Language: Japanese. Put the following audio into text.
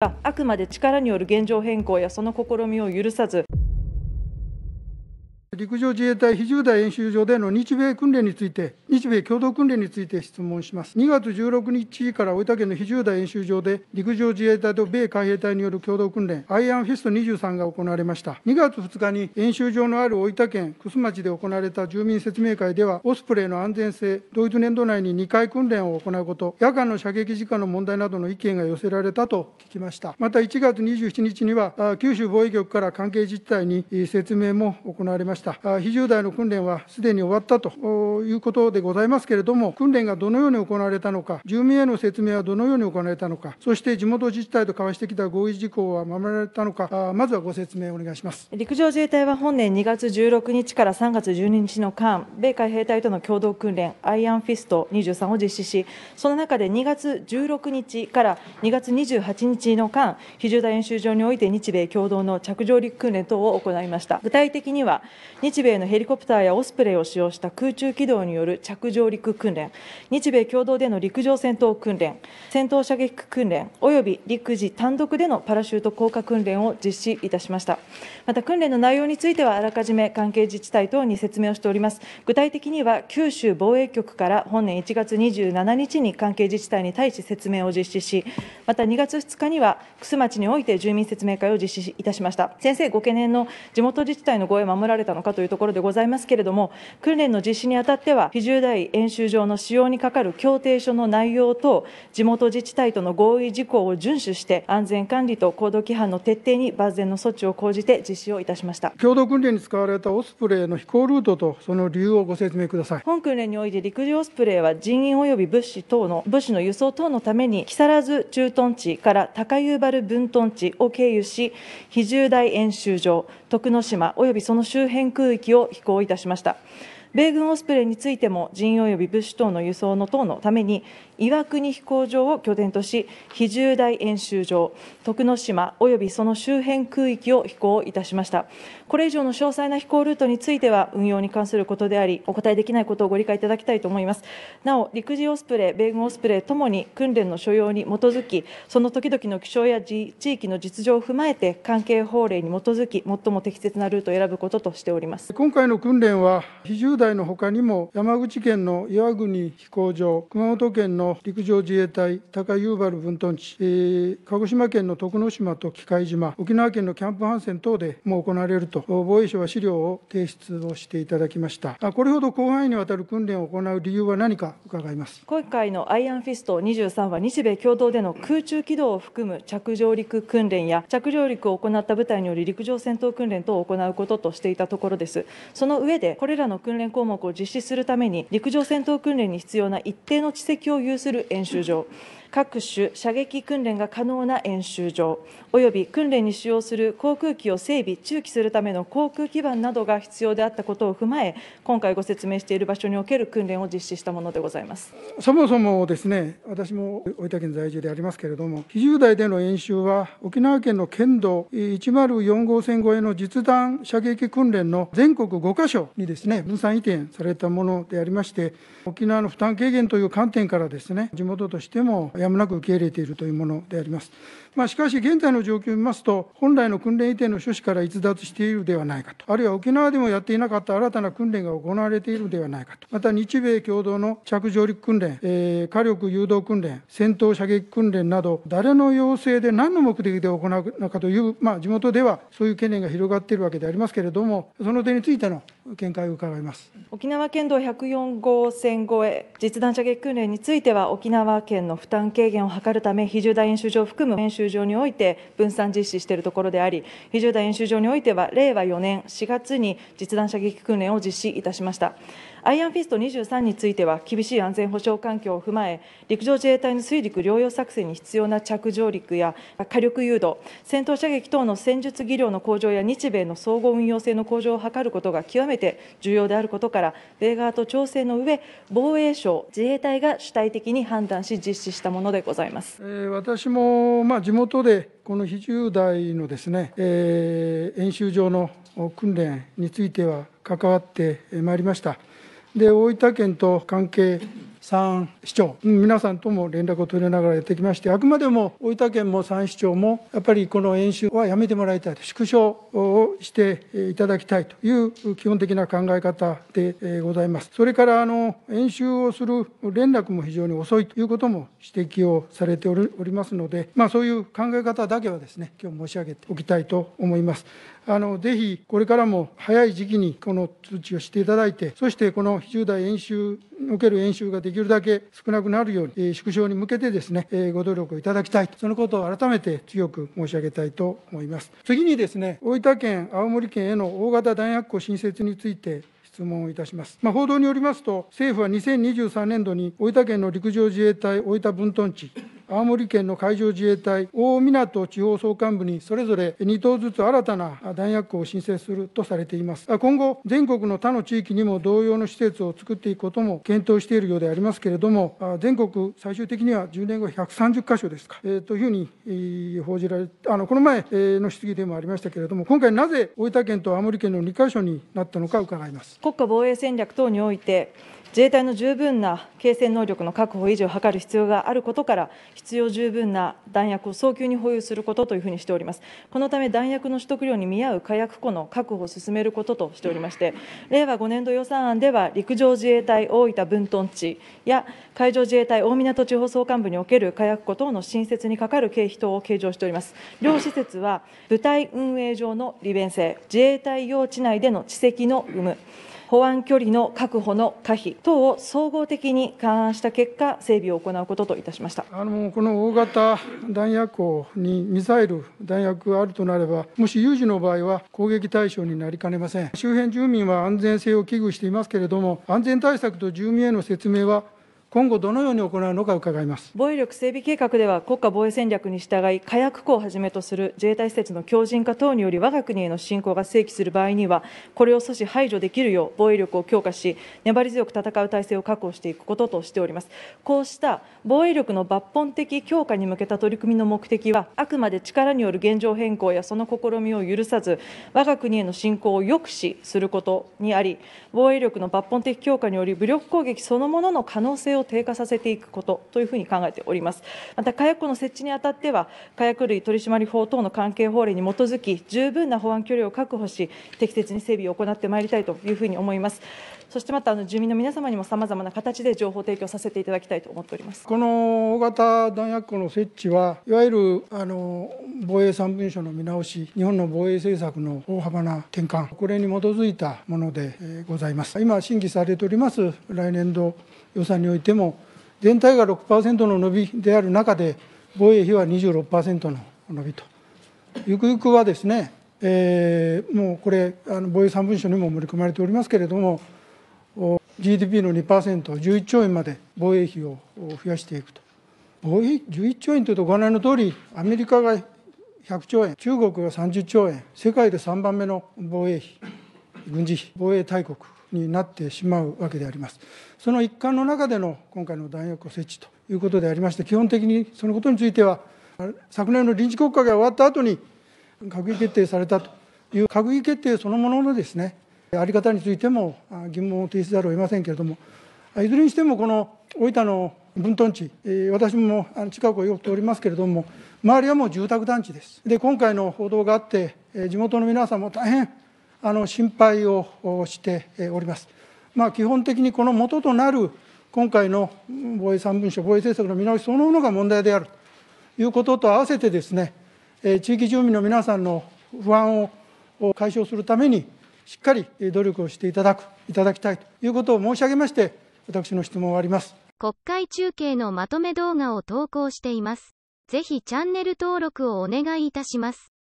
あくまで力による現状変更やその試みを許さず陸上自衛隊非重大演習場での日米訓練について日米共同訓練について質問します。2月16日から大分県の非重大演習場で、陸上自衛隊と米海兵隊による共同訓練、アイアンフェスト23が行われました。2月2日に演習場のある大分県楠町で行われた住民説明会では、オスプレイの安全性、同一年度内に2回訓練を行うこと、夜間の射撃時間の問題などの意見が寄せられたと聞きました。また1月27日には、九州防衛局から関係自治体に説明も行われました。非重大の訓練はすでに終わったということででございますけれども、訓練がどのように行われたのか、住民への説明はどのように行われたのか、そして地元自治体と交わしてきた合意事項は守られたのか、まずはご説明をお願いします陸上自衛隊は本年2月16日から3月12日の間、米海兵隊との共同訓練、アイアンフィスト23を実施し、その中で2月16日から2月28日の間、非常大演習場において日米共同の着上陸訓練等を行いました。具体的には、日米のヘリコプターやオスプレイを使用した空中軌道による着上陸訓練、日米共同での陸上戦闘訓練、戦闘射撃訓練、および陸自単独でのパラシュート降下訓練を実施いたしました。また訓練の内容については、あらかじめ関係自治体等に説明をしております。具体的には、九州防衛局から本年1月27日に関係自治体に対し説明を実施し、また2月2日には、楠町において住民説明会を実施いたしました。先生ご懸念の地元自治体の護衛守られたのかというところでございますけれども、訓練の実施にあたっては、比重州大演習場の使用に係る協定書の内容等、地元自治体との合意事項を遵守して、安全管理と行動規範の徹底に万全の措置を講じて実施をいたしました共同訓練に使われたオスプレイの飛行ルートと、その理由をご説明ください。本訓練において陸上オスプレイは人員及び物資等の物資の輸送等のために木更津駐屯地から高遊原分屯地を経由し非重大演習場徳之島及びその周辺空域を飛行いたしました。米軍オスプレイについても人員及び物資等の輸送の等のために岩国飛行場を拠点とし比重大演習場徳之島およびその周辺空域を飛行いたしましたこれ以上の詳細な飛行ルートについては運用に関することでありお答えできないことをご理解いただきたいと思いますなお陸自オスプレイ米軍オスプレイともに訓練の所要に基づきその時々の気象や地域の実情を踏まえて関係法令に基づき最も適切なルートを選ぶこととしております今回の訓練は比重大のほかにも山口県の岩国飛行場熊本県の陸上自衛隊高遊原分屯地、えー、鹿児島県の徳之島と機械島、沖縄県のキャンプ・ハンセン等でも行われると、防衛省は資料を提出をしていただきました。これほど広範囲にわたる訓練を行う理由は何か伺います。今回のアイアンフィスト23は、日米共同での空中軌道を含む着上陸訓練や、着上陸を行った部隊により陸上戦闘訓練等を行うこととしていたところです。その上で、これらの訓練項目を実施するために、陸上戦闘訓練に必要な一定の知識を有する演習場各種射撃訓練が可能な演習場、および訓練に使用する航空機を整備・駐機するための航空基盤などが必要であったことを踏まえ、今回ご説明している場所における訓練を実施したものでございますそもそもですね、私も大分県在住でありますけれども、20代での演習は、沖縄県の県道104号線越えの実弾射撃訓練の全国5か所にですね、分散移転されたものでありまして、沖縄の負担軽減という観点からですね、地元としてもやむなく受け入れているというものであります。まあ、しかし、現在の状況を見ますと、本来の訓練移転の趣旨から逸脱しているではないかと、あるいは沖縄でもやっていなかった新たな訓練が行われているではないかと、また日米共同の着上陸訓練、えー、火力誘導訓練、戦闘射撃訓練など、誰の要請で何の目的で行うのかという、まあ、地元ではそういう懸念が広がっているわけでありますけれども、その点についての見解を伺います沖縄県道104号線越え、実弾射撃訓練については、沖縄県の負担軽減を図るため、非重大演習場を含む演習場において分散実施しているところであり、非重大演習場においては、令和4年4月に実弾射撃訓練を実施いたしました。アイアンフィスト23については、厳しい安全保障環境を踏まえ、陸上自衛隊の水陸両用作戦に必要な着上陸や火力誘導、戦闘射撃等の戦術技量の向上や日米の総合運用性の向上を図ることが極めて重要であることから、米側と調整の上、防衛省、自衛隊が主体的に判断し、実施したものでございます。私も、まあ、地元でこの20代のですね、えー、演習場の訓練については関わってまいりました。で大分県と関係3市長、皆さんとも連絡を取りながらやってきまして、あくまでも大分県も3市長も、やっぱりこの演習はやめてもらいたいと、縮小をしていただきたいという基本的な考え方でございます。それからあの演習をする連絡も非常に遅いということも指摘をされておりますので、まあ、そういう考え方だけはですね、今日申し上げておきたいと思います。あのぜひこれからも早い時期にこの通知をしていただいて、そしてこの非0代演習における演習ができるだけ少なくなるように、え縮小に向けてですね、えご努力をいただきたいと、そのことを改めて強く申し上げたいと思います。次にですね、大分県、青森県への大型弾薬庫新設について、質問をいたします。まあ、報道によりますと、政府は2023年度に大分県の陸上自衛隊大分分屯地、青森県の海上自衛隊大港地方総監部にそれぞれ2棟ずつ新たな弾薬庫を申請するとされています。今後、全国の他の地域にも同様の施設を作っていくことも検討しているようでありますけれども、全国最終的には10年後130箇所ですか、えー、というふうに報じられあのこの前の質疑でもありましたけれども、今回なぜ大分県と青森県の2箇所になったのか伺います。国家防衛戦略等において自衛隊の十分な継戦能力の確保維持を図る必要があることから、必要十分な弾薬を早急に保有することというふうにしております。このため、弾薬の取得量に見合う火薬庫の確保を進めることとしておりまして、令和5年度予算案では、陸上自衛隊大分分屯地や海上自衛隊大港地方総監部における火薬庫等の新設にかかる経費等を計上しております。両施設は、部隊運営上の利便性、自衛隊用地内での地籍の有無、保安距離の確保の可否等を総合的に勘案した結果、整備を行うことといたしましたあのこの大型弾薬庫にミサイル、弾薬があるとなれば、もし有事の場合は攻撃対象になりかねません。周辺住民は安全性を危惧していますけれども、安全対策と住民への説明は今後どのように行うのか伺います防衛力整備計画では国家防衛戦略に従い火薬庫をはじめとする自衛隊施設の強靭化等により我が国への侵攻が正規する場合にはこれを阻止排除できるよう防衛力を強化し粘り強く戦う体制を確保していくこととしておりますこうした防衛力の抜本的強化に向けた取り組みの目的はあくまで力による現状変更やその試みを許さず我が国への侵攻を抑止することにあり防衛力の抜本的強化により武力攻撃そのものの可能性をを低下させていくことというふうに考えておりますまた火薬庫の設置にあたっては火薬類取締法等の関係法令に基づき十分な保安距離を確保し適切に整備を行ってまいりたいというふうに思いますそしてまたあの住民の皆様にもさまざまな形で情報提供させていただきたいと思っておりますこの大型弾薬庫の設置はいわゆるあの防衛三文書の見直し日本の防衛政策の大幅な転換これに基づいたものでございます今審議されております来年度予算においてても、全体が6%の伸びである中で、防衛費は26%の伸びと、ゆくゆくはですね、えー、もうこれ、あの防衛3文書にも盛り込まれておりますけれども、GDP の2%、11兆円まで防衛費を増やしていくと。防衛費11兆円というと、ご案内の通り、アメリカが100兆円、中国が30兆円、世界で3番目の防衛費、軍事費、防衛大国になってしまうわけであります。その一環の中での今回の弾薬を設置ということでありまして、基本的にそのことについては、昨年の臨時国会が終わった後に閣議決定されたという閣議決定そのもののですね、あり方についても疑問を提出ざるを得ませんけれども、いずれにしてもこの大分の分屯地、私も近くをよく通りますけれども、周りはもう住宅団地です。で、今回の報道があって、地元の皆さんも大変あの心配をしております。まあ、基本的にこの元となる今回の防衛三文書、防衛政策の見直しそのものが問題であるということと合わせてですね、地域住民の皆さんの不安を解消するために、しっかり努力をしていただく、いただきたいということを申し上げまして、私の質問を終わります。国会中継のまとめ動画を投稿しています。ぜひチャンネル登録をお願いいたします。